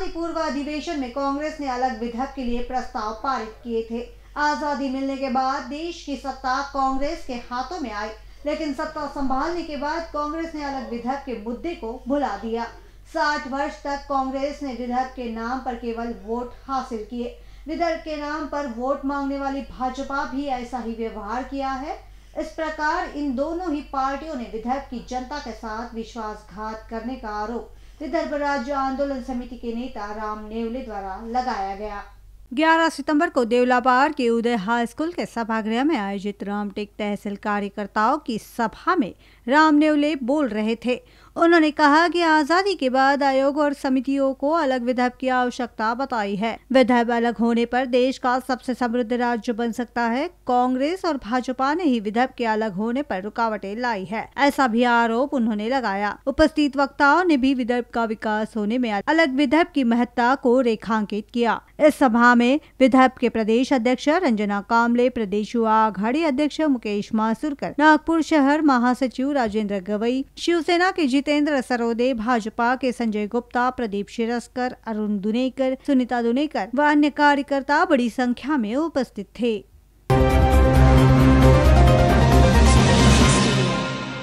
साथ ही पूर्व अधिवेशन में कांग्रेस ने अलग विधेयक के लिए प्रस्ताव पारित किए थे आजादी मिलने के बाद देश की सत्ता कांग्रेस के हाथों में आई लेकिन सत्ता संभालने के बाद कांग्रेस ने अलग विधेयक के मुद्दे को भुला दिया साठ वर्ष तक कांग्रेस ने विधेयक के नाम पर केवल वोट हासिल किए विधेयक के नाम पर वोट मांगने वाली भाजपा भी ऐसा ही व्यवहार किया है इस प्रकार इन दोनों ही पार्टियों ने विधेयक की जनता के साथ विश्वासघात करने का आरोप विदर्भ राज्य आंदोलन समिति के नेता राम नेवले द्वारा लगाया गया 11 सितंबर को देवलापार के उदय हाई स्कूल के सभागृह में आयोजित रामटेक तहसील कार्यकर्ताओं की सभा में राम नेवले बोल रहे थे उन्होंने कहा कि आज़ादी के बाद आयोग और समितियों को अलग विधेयक की आवश्यकता बताई है विधेयक अलग होने पर देश का सबसे समृद्ध राज्य बन सकता है कांग्रेस और भाजपा ने ही विधेयक के अलग होने पर रुकावटें लाई है ऐसा भी आरोप उन्होंने लगाया उपस्थित वक्ताओं ने भी विधेयक का विकास होने में अलग विधेयक की महत्ता को रेखांकित किया इस सभा में विधेयक के प्रदेश अध्यक्ष रंजना कामले प्रदेश युवा आघाड़ी अध्यक्ष मुकेश मासुरकर नागपुर शहर महासचिव राजेंद्र गवई शिवसेना के जितेंद्र सरोदे भाजपा के संजय गुप्ता प्रदीप शिरस्कर अरुण दुनेकर सुनीता दुनेकर व अन्य कार्यकर्ता बड़ी संख्या में उपस्थित थे